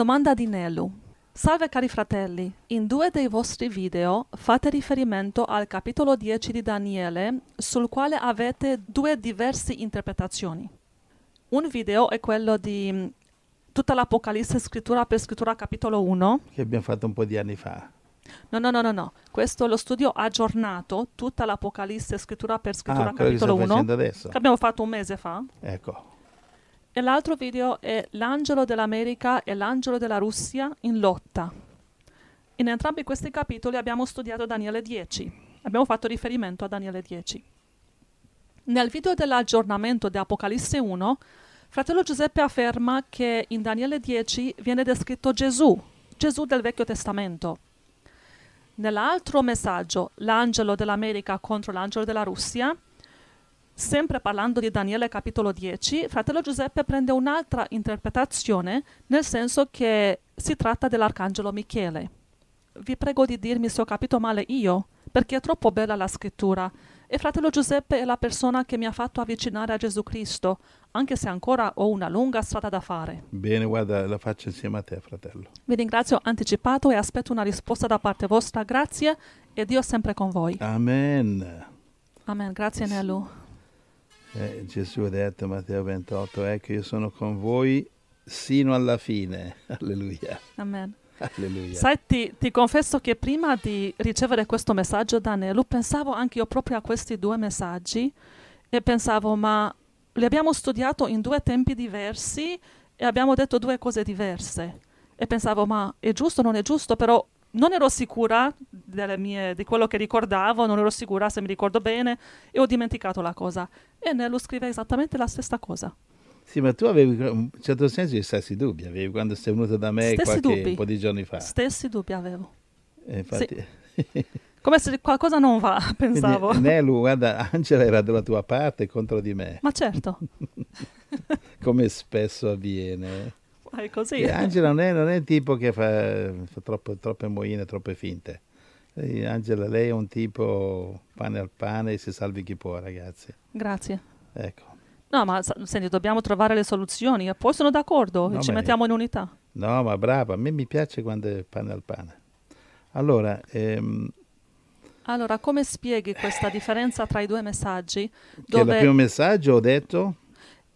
Domanda di Nelu. Salve cari fratelli, in due dei vostri video fate riferimento al capitolo 10 di Daniele sul quale avete due diverse interpretazioni. Un video è quello di mm, tutta l'Apocalisse scrittura per scrittura capitolo 1. Che abbiamo fatto un po' di anni fa. No, no, no, no, no. Questo lo studio ha aggiornato tutta l'Apocalisse scrittura per scrittura ah, capitolo 1. Che, Che abbiamo fatto un mese fa. Ecco. E l'altro video è L'angelo dell'America e l'angelo della Russia in lotta. In entrambi questi capitoli abbiamo studiato Daniele 10, abbiamo fatto riferimento a Daniele 10. Nel video dell'aggiornamento di Apocalisse 1, fratello Giuseppe afferma che in Daniele 10 viene descritto Gesù, Gesù del Vecchio Testamento. Nell'altro messaggio, l'angelo dell'America contro l'angelo della Russia, Sempre parlando di Daniele capitolo 10, fratello Giuseppe prende un'altra interpretazione, nel senso che si tratta dell'arcangelo Michele. Vi prego di dirmi se ho capito male io, perché è troppo bella la scrittura. E fratello Giuseppe è la persona che mi ha fatto avvicinare a Gesù Cristo, anche se ancora ho una lunga strada da fare. Bene, guarda, la faccio insieme a te, fratello. Vi ringrazio anticipato e aspetto una risposta da parte vostra. Grazie e Dio sempre con voi. Amen. Amen, grazie Nelu. Eh, Gesù ha detto, Matteo 28, ecco io sono con voi sino alla fine. Alleluia. Amen. Alleluia. Sai, ti, ti, confesso che prima di ricevere questo messaggio, da Nelu, pensavo anche io proprio a questi due messaggi e pensavo, ma li abbiamo studiato in due tempi diversi e abbiamo detto due cose diverse. E pensavo, ma è giusto o non è giusto? Però non ero sicura mie, di quello che ricordavo, non ero sicura se mi ricordo bene e ho dimenticato la cosa. E Nello scrive esattamente la stessa cosa. Sì, ma tu avevi in un certo senso gli stessi dubbi, avevi quando sei venuta da me stessi qualche, dubbi. un po' di giorni fa. Stessi dubbi avevo. E eh, infatti... Sì. Come se qualcosa non va, pensavo. Quindi, Nelu, guarda, Angela era dalla tua parte contro di me. Ma certo. Come spesso avviene. È così. Angela non è, non è, il tipo che fa, fa troppo, troppe moine, troppe finte. Angela, lei è un tipo pane al pane e si salvi chi può, ragazzi. Grazie. Ecco. No, ma senti, dobbiamo trovare le soluzioni. Poi sono d'accordo, no, ci mettiamo in unità. No, ma brava, a me mi piace quando è pane al pane. Allora, ehm, allora come spieghi questa differenza tra i due messaggi? Dove... Che il primo messaggio ho detto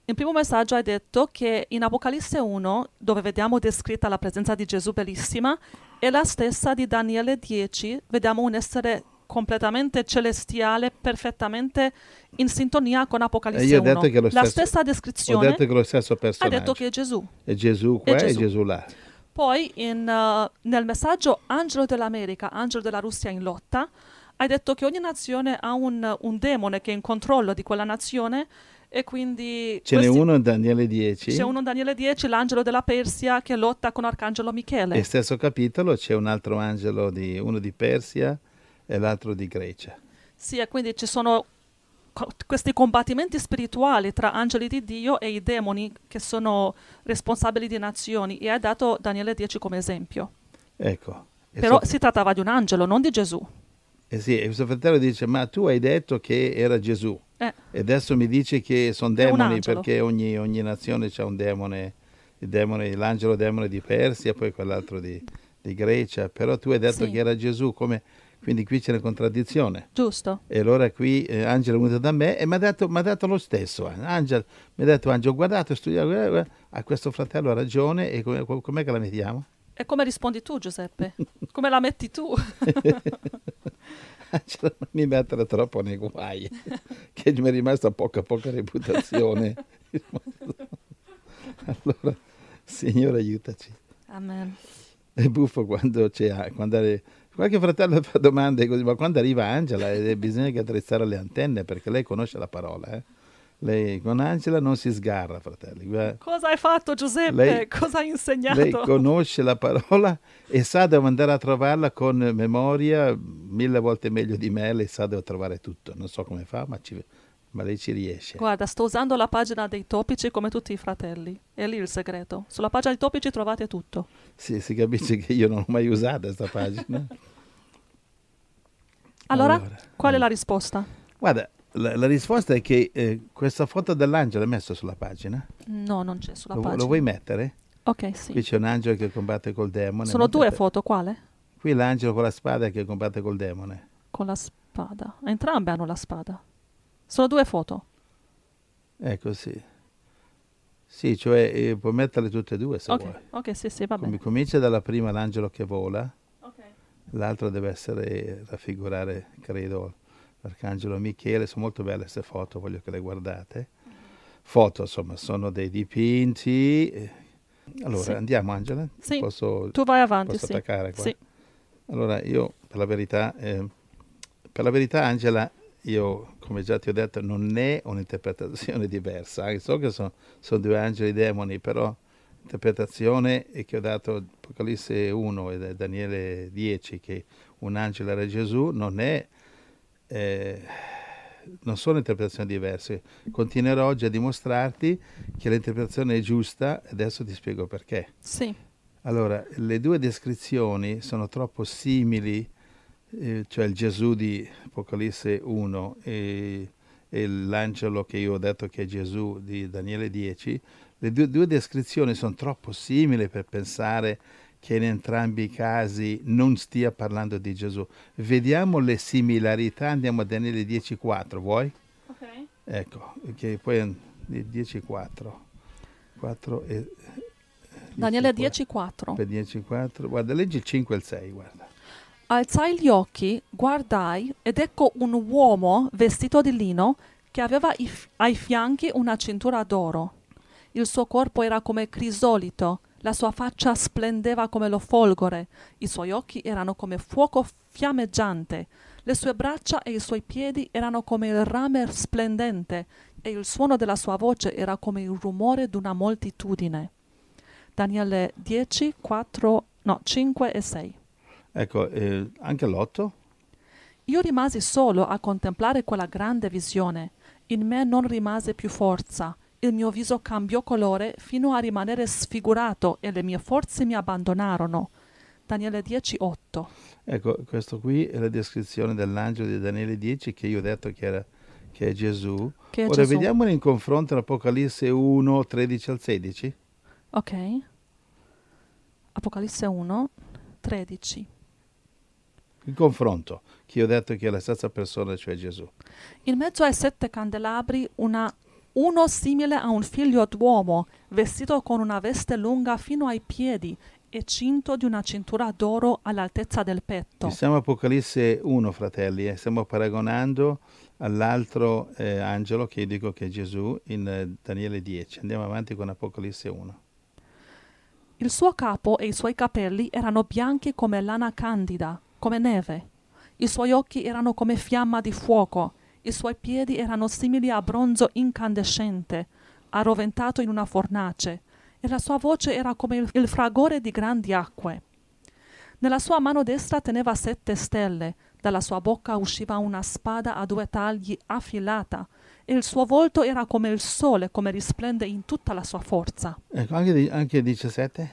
in primo messaggio hai detto che in Apocalisse 1, dove vediamo descritta la presenza di Gesù bellissima, è la stessa di Daniele 10, vediamo un essere completamente celestiale, perfettamente in sintonia con Apocalisse 1. stesso, la stessa descrizione. Ho detto che lo stesso personaggio. Ha detto che è Gesù. È Gesù qua è Gesù. Gesù là. Poi in, uh, nel messaggio Angelo dell'America, Angelo della Russia in lotta, hai detto che ogni nazione ha un, un demone che è in controllo di quella nazione e quindi... Ce questi... n'è uno in Daniele 10. C'è uno in Daniele 10, l'angelo della Persia che lotta con Arcangelo Michele. E stesso capitolo c'è un altro angelo, di, uno di Persia e l'altro di Grecia. Sì, e quindi ci sono co- questi combattimenti spirituali tra angeli di Dio e i demoni che sono responsabili di nazioni e hai dato Daniele 10 come esempio. Ecco. Però so... si trattava di un angelo, non di Gesù. Eh sì, e questo fratello dice, ma tu hai detto che era Gesù eh. e adesso mi dici che sono demoni perché ogni, ogni nazione ha un demone, demone, l'angelo demone di Persia, poi quell'altro di, di Grecia, però tu hai detto sì. che era Gesù, come, quindi qui c'è una contraddizione. Giusto. E allora qui eh, Angelo è venuto da me e mi ha detto, detto, lo stesso. Eh. Angelo, mi ha detto Angelo, guardate, studiate, eh, eh. a questo fratello ha ragione e com'è che la mettiamo? E come rispondi tu, Giuseppe? Come la metti tu? non mi mettere troppo nei guai, che mi è rimasta poca poca reputazione. allora, Signore, aiutaci. Amen. È buffo quando c'è, quando è, qualche fratello fa domande così, ma quando arriva Angela eh, bisogna che attrezzare le antenne perché lei conosce la parola, eh? Lei con Angela non si sgarra, fratelli. Cosa hai fatto Giuseppe? Lei, Cosa hai insegnato? Lei conosce la parola e sa dove andare a trovarla con memoria, mille volte meglio di me, lei sa dove trovare tutto. Non so come fa, ma, ci, ma lei ci riesce. Guarda, sto usando la pagina dei topici come tutti i fratelli. È lì il segreto. Sulla pagina dei topici trovate tutto. Sì, si capisce che io non l'ho mai usata questa pagina. allora, allora, qual è la risposta? Guarda, la, la, risposta è che eh, questa foto dell'angelo è messa sulla pagina? No, non c'è sulla lo, pagina. Lo vuoi mettere? Ok, sì. Qui c'è un angelo che combatte col demone. Sono due te... foto, quale? Qui l'angelo con la spada che combatte col demone. Con la spada. Entrambe hanno la spada. Sono due foto. Ecco, sì. Sì, cioè eh, puoi metterle tutte e due se okay. vuoi. Ok, sì, sì, va bene. comincia dalla prima l'angelo che vola. Ok. L'altra deve essere raffigurare, credo, l'Arcangelo Michele, sono molto belle queste foto, voglio che le guardate. Foto, insomma, sono dei dipinti. Allora, sì. andiamo Angela? Sì, posso, tu vai avanti. Posso sì. attaccare qua? Sì. Allora, io per la verità, eh, per la verità Angela, io come già ti ho detto, non è un'interpretazione diversa. Eh, so che sono, sono due angeli demoni, però l'interpretazione è che ho dato Apocalisse 1 e Daniele 10, che un angelo era Gesù, non è eh, non sono interpretazioni diverse. Continuerò oggi a dimostrarti che l'interpretazione è giusta, adesso ti spiego perché. Sì. Allora, le due descrizioni sono troppo simili, eh, cioè il Gesù di Apocalisse 1 e, e, l'angelo che io ho detto che è Gesù di Daniele 10, le due, due descrizioni sono troppo simili per pensare che in entrambi i casi non stia parlando di Gesù. Vediamo le similarità, andiamo a Daniele 10.4, vuoi? Ok. Ecco, che poi 10.4. 4 e... Daniele 10.4. 10.4. Guarda, leggi il 5 e il 6, guarda. Alzai gli occhi, guardai, ed ecco un uomo vestito di lino che aveva ai fianchi una cintura d'oro. Il suo corpo era come crisolito la sua faccia splendeva come lo folgore, i suoi occhi erano come fuoco fiammeggiante, le sue braccia e i suoi piedi erano come il rame splendente e il suono della sua voce era come il rumore d'una moltitudine. Daniele 10, 4, no, 5 e 6. Ecco, eh, anche l'otto? Io rimasi solo a contemplare quella grande visione. In me non rimase più forza il mio viso cambiò colore fino a rimanere sfigurato e le mie forze mi abbandonarono. Daniele 10:8. Ecco, questo qui è la descrizione dell'angelo di Daniele 10 che io ho detto che, era, che è Gesù. Che è Ora Gesù. vediamola in confronto all'Apocalisse 1, 13 al 16. Ok. Apocalisse 1, 13. Il confronto, che io ho detto che è la stessa persona, cioè Gesù. In mezzo ai sette candelabri una uno simile a un figlio d'uomo, vestito con una veste lunga fino ai piedi e cinto di una cintura d'oro all'altezza del petto. Siamo Apocalisse 1, fratelli, e stiamo paragonando all'altro eh, angelo che dico che è Gesù in eh, Daniele 10. Andiamo avanti con Apocalisse 1. Il suo capo e i suoi capelli erano bianchi come lana candida, come neve. I suoi occhi erano come fiamma di fuoco i suoi piedi erano simili a bronzo incandescente, arroventato in una fornace, e la sua voce era come il fragore di grandi acque. Nella sua mano destra teneva sette stelle, dalla sua bocca usciva una spada a due tagli affilata e il suo volto era come il sole, come risplende in tutta la sua forza. Ecco, anche, anche 17.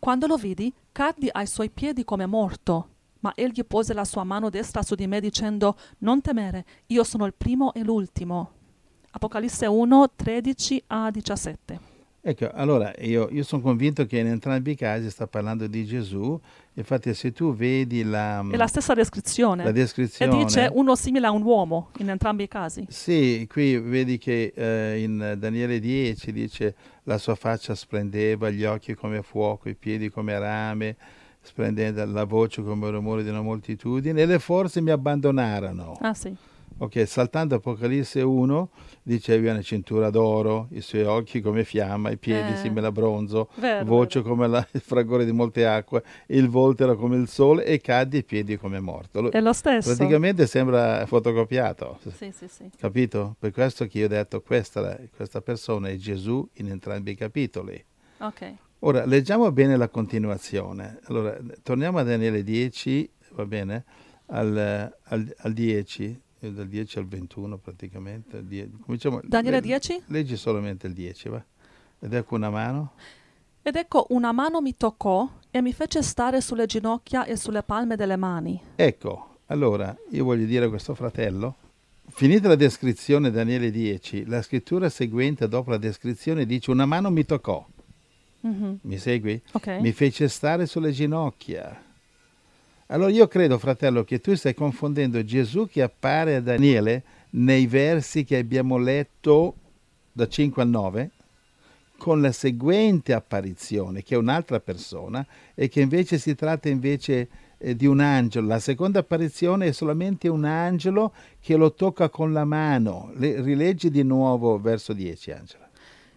Quando lo vidi, caddi ai suoi piedi come morto ma egli pose la sua mano destra su di me dicendo, non temere, io sono il primo e l'ultimo. Apocalisse 1, 13 a 17. Ecco, allora io, io sono convinto che in entrambi i casi sta parlando di Gesù, infatti se tu vedi la... Mm, È la stessa descrizione. La descrizione... E dice uno simile a un uomo in entrambi i casi. Sì, qui vedi che eh, in Daniele 10 dice la sua faccia splendeva, gli occhi come fuoco, i piedi come rame, splendente la voce come il rumore di una moltitudine, e le forze mi abbandonarono. Ah sì. Ok, saltando Apocalisse 1, dicevi una cintura d'oro, i suoi occhi come fiamma, i piedi eh, simili a bronzo, vero, voce vero. come la, il fragore di molte acque, il volto era come il sole e caddi i piedi come morto. Lo, è lo stesso. Praticamente sembra fotocopiato. Sì, sì, sì. Capito? Per questo che io ho detto questa, questa persona è Gesù in entrambi i capitoli. Ok. Ora, leggiamo bene la continuazione. Allora, torniamo a Daniele 10, va bene, al, al, al 10, eh, dal 10 al 21 praticamente. cominciamo, Daniele 10? Leggi solamente il 10, va. Ed ecco una mano. Ed ecco una mano mi toccò e mi fece stare sulle ginocchia e sulle palme delle mani. Ecco, allora io voglio dire a questo fratello, finita la descrizione Daniele 10, la scrittura seguente dopo la descrizione dice una mano mi toccò mm-hmm. mi segui? Okay. Mi fece stare sulle ginocchia. Allora io credo, fratello, che tu stai confondendo Gesù che appare a Daniele nei versi che abbiamo letto da 5 a 9 con la seguente apparizione, che è un'altra persona, e che invece si tratta invece eh, di un angelo. La seconda apparizione è solamente un angelo che lo tocca con la mano. Le, rileggi di nuovo verso 10, Angela.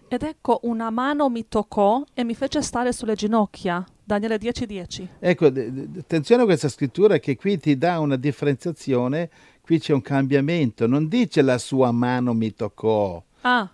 Ed ecco una mano mi toccò e mi fece stare sulle ginocchia. Daniele 10:10. 10. Ecco, attenzione a questa scrittura che qui ti dà una differenziazione, qui c'è un cambiamento, non dice la sua mano mi toccò. Ah,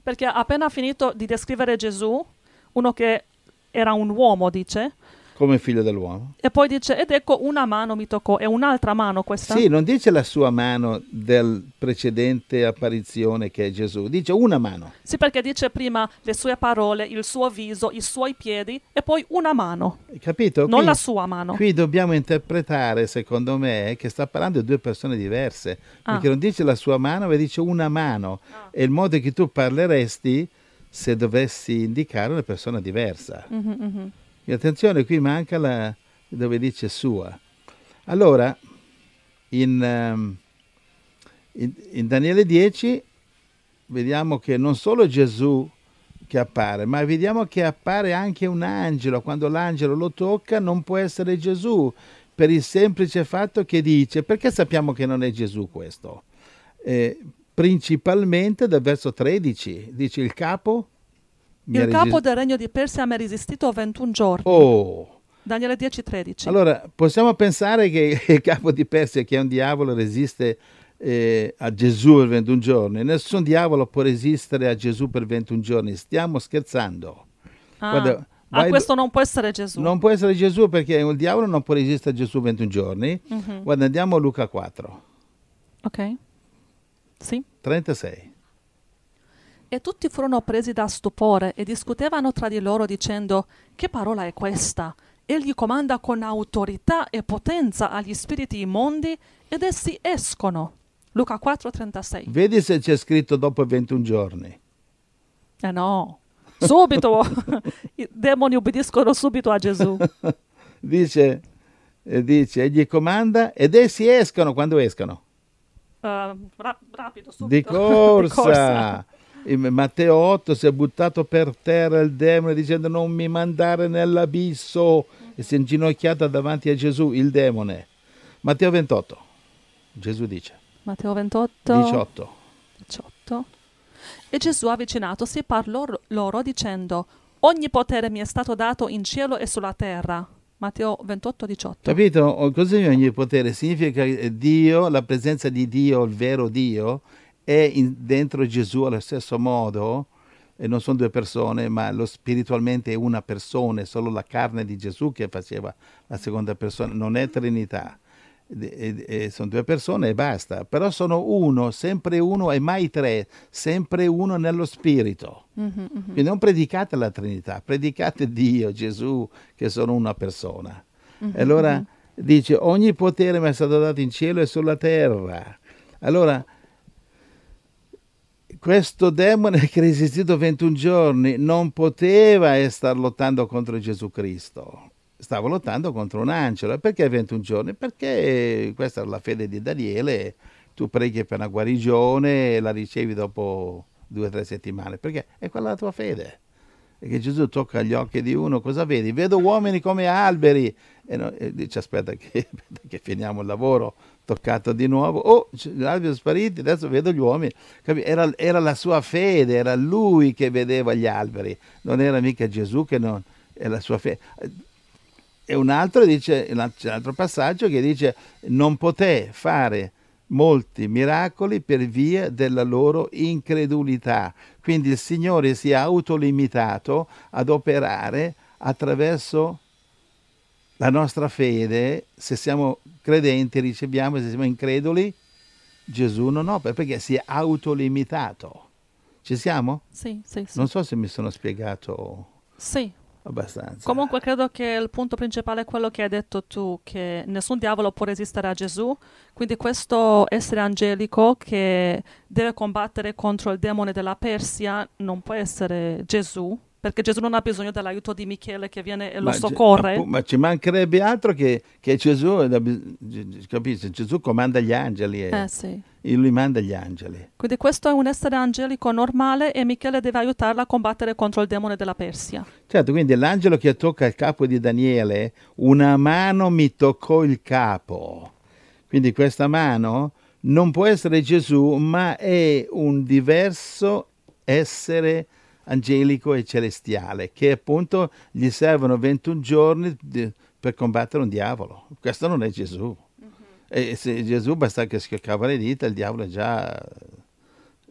perché appena finito di descrivere Gesù, uno che era un uomo dice, come figlio dell'uomo. E poi dice, ed ecco una mano mi toccò, è un'altra mano questa? Sì, non dice la sua mano del precedente apparizione che è Gesù, dice una mano. Sì, perché dice prima le sue parole, il suo viso, i suoi piedi e poi una mano. Capito? Non qui, la sua mano. Qui dobbiamo interpretare, secondo me, che sta parlando di due persone diverse, ah. perché non dice la sua mano, ma dice una mano. Ah. E il modo in cui tu parleresti se dovessi indicare una persona diversa. Mm-hmm, mm-hmm. E attenzione, qui manca la, dove dice sua. Allora, in, ehm, in, in Daniele 10 vediamo che non solo Gesù che appare, ma vediamo che appare anche un angelo. Quando l'angelo lo tocca non può essere Gesù per il semplice fatto che dice, perché sappiamo che non è Gesù questo? Eh, principalmente dal verso 13, dice il capo mi il capo del regno di Persia mi ha resistito 21 giorni. Oh! Daniele 10:13. Allora, possiamo pensare che il capo di Persia, che è un diavolo, resiste eh, a Gesù per 21 giorni. Nessun diavolo può resistere a Gesù per 21 giorni. Stiamo scherzando. Ah, Guarda, ah questo non può essere Gesù. Non può essere Gesù perché il diavolo non può resistere a Gesù 21 giorni. Mm-hmm. Guarda, andiamo a Luca 4. Ok. Sì. 36. E tutti furono presi da stupore e discutevano tra di loro dicendo Che parola è questa? Egli comanda con autorità e potenza agli spiriti immondi ed essi escono. Luca 4:36. Vedi se c'è scritto dopo 21 giorni. Eh no, subito. I demoni obbediscono subito a Gesù. dice, eh, dice, egli comanda ed essi escono quando escono. Uh, ra- rapido, subito. Di corsa. Di corsa. Matteo 8 si è buttato per terra il demone dicendo non mi mandare nell'abisso e si è inginocchiata davanti a Gesù il demone. Matteo 28, Gesù dice. Matteo 28. 18. 18. E Gesù avvicinatosi parlò loro dicendo ogni potere mi è stato dato in cielo e sulla terra. Matteo 28, 18. Capito? Così ogni potere significa che Dio, la presenza di Dio, il vero Dio, è in, dentro Gesù allo stesso modo, e non sono due persone, ma lo, spiritualmente è una persona, è solo la carne di Gesù che faceva la seconda persona, non è Trinità. E, e, sono due persone e basta, però sono uno, sempre uno e mai tre, sempre uno nello spirito. Mm-hmm, mm-hmm. Quindi non predicate la Trinità, predicate Dio, Gesù, che sono una persona. Mm-hmm, allora mhm. dice, ogni potere mi è stato dato in cielo e sulla terra. Allora, questo demone che è resistito 21 giorni non poteva star lottando contro Gesù Cristo, stava lottando contro un angelo. Perché 21 giorni? Perché questa era la fede di Daniele, tu preghi per una guarigione e la ricevi dopo due o tre settimane, perché è quella la tua fede e che Gesù tocca gli occhi di uno, cosa vedi? Vedo uomini come alberi. E, no, e dice aspetta che, che, finiamo il lavoro, toccato di nuovo. Oh, gli alberi sono spariti, adesso vedo gli uomini. Era, era, la sua fede, era lui che vedeva gli alberi, non era mica Gesù che non... È la sua fede. E un altro dice, c'è un altro passaggio che dice non poté fare molti miracoli per via della loro incredulità. Quindi il Signore si è autolimitato ad operare attraverso la nostra fede, se siamo credenti riceviamo, se siamo increduli Gesù non opera perché si è autolimitato. Ci siamo? Sì, sì, sì. Non so se mi sono spiegato. Sì, abbastanza. Comunque credo che il punto principale è quello che hai detto tu, che nessun diavolo può resistere a Gesù, quindi questo essere angelico che deve combattere contro il demone della Persia non può essere Gesù, perché Gesù non ha bisogno dell'aiuto di Michele che viene e lo ma soccorre. Appu- ma ci mancherebbe altro che, che Gesù, capisci? Gesù comanda gli angeli. Eh, sì. E lui manda gli angeli. Quindi questo è un essere angelico normale e Michele deve aiutarla a combattere contro il demone della Persia. Certo, quindi l'angelo che tocca il capo di Daniele, una mano mi toccò il capo. Quindi questa mano non può essere Gesù, ma è un diverso essere angelico angelico e celestiale, che appunto gli servono 21 giorni per combattere un diavolo. Questo non è Gesù. Uh-huh. E se Gesù basta che schiaccava le dita, il diavolo è già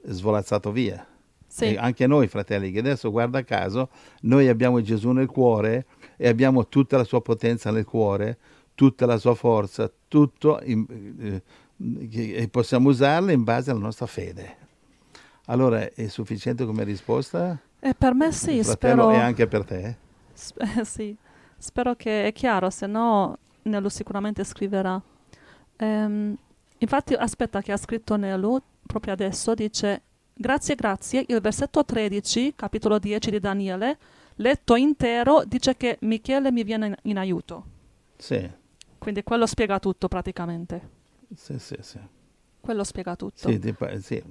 svolazzato via. Sì. anche noi, fratelli, che adesso guarda caso, noi abbiamo Gesù nel cuore e abbiamo tutta la sua potenza nel cuore, tutta la sua forza, tutto in, eh, e possiamo usarla in base alla nostra fede. Allora è sufficiente come risposta? Eh, per me sì, spero... E anche per te? Sp- eh, sì, spero che è chiaro, se no Nelu sicuramente scriverà. Ehm, infatti aspetta che ha scritto Nelu proprio adesso, dice grazie grazie, il versetto 13, capitolo 10 di Daniele, letto intero, dice che Michele mi viene in, in aiuto. Sì. Quindi quello spiega tutto praticamente. Sì, sì, sì. Quello spiega tutto. Sì, di, sì.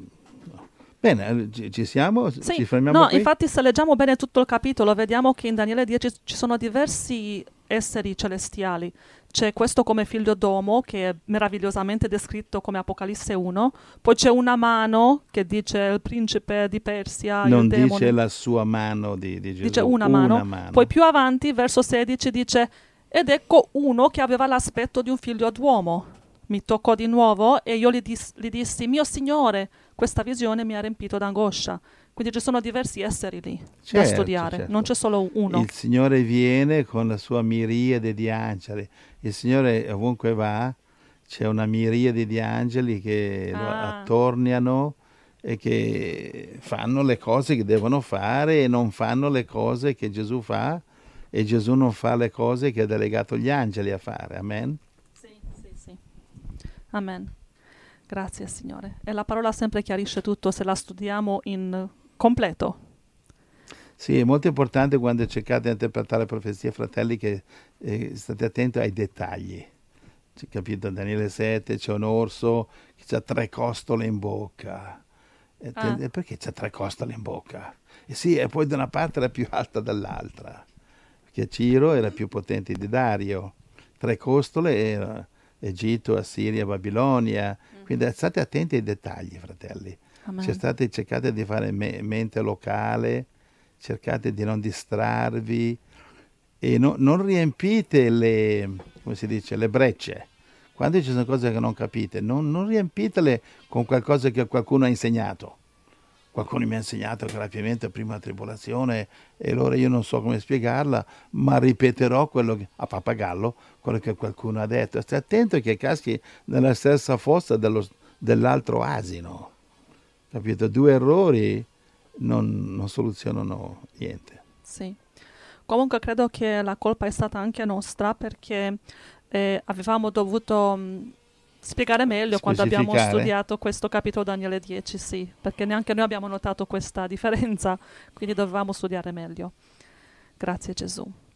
No. Bene, eh, ci siamo? Sì, ci fermiamo no, qui? infatti se leggiamo bene tutto il capitolo vediamo che in Daniele 10 ci sono diversi esseri celestiali. C'è questo come figlio d'uomo che è meravigliosamente descritto come Apocalisse 1, poi c'è una mano che dice il principe di Persia. Non dice la sua mano di, di Gesù. Dice una, una mano. mano. Poi più avanti, verso 16, dice ed ecco uno che aveva l'aspetto di un figlio d'uomo mi toccò di nuovo e io gli, dis- gli dissi, mio Signore, questa visione mi ha riempito d'angoscia. Quindi ci sono diversi esseri lì certo, da certo. studiare, certo. non c'è solo uno. Il Signore viene con la sua miriade di angeli, il Signore ovunque va c'è una miriade di angeli che ah. attorniano e che fanno le cose che devono fare e non fanno le cose che Gesù fa e Gesù non fa le cose che ha delegato gli angeli a fare. Amen. Amen. Grazie Signore. E la parola sempre chiarisce tutto se la studiamo in completo. Sì, è molto importante quando cercate di interpretare la profezia, fratelli, che eh, state attenti ai dettagli. C'è, capito? Daniele 7 c'è un orso che ha tre costole in bocca. Ah. E, ah. perché c'ha tre costole in bocca? E sì, e poi da una parte era più alta dall'altra. Perché Ciro era più potente di Dario. Tre costole erano... Egitto, Assiria, Babilonia. Mm-hmm. Quindi state attenti ai dettagli, fratelli. State, cercate di fare me- mente locale, cercate di non distrarvi e no, non riempite le, dice, le, brecce. Quando ci sono cose che non capite, non, non riempitele con qualcosa che qualcuno ha insegnato qualcuno mi ha insegnato che l'avviamento è prima tribolazione e allora io non so come spiegarla, ma ripeterò quello che, a pappagallo quello che qualcuno ha detto. Stai attento che caschi nella stessa fossa dello, dell'altro asino. Capito? Due errori non, non soluzionano niente. Sì. Comunque credo che la colpa è stata anche nostra perché eh, avevamo dovuto spiegare meglio quando abbiamo studiato questo capitolo Daniele 10, sì, perché neanche noi abbiamo notato questa differenza, quindi dovevamo studiare meglio. Grazie Gesù.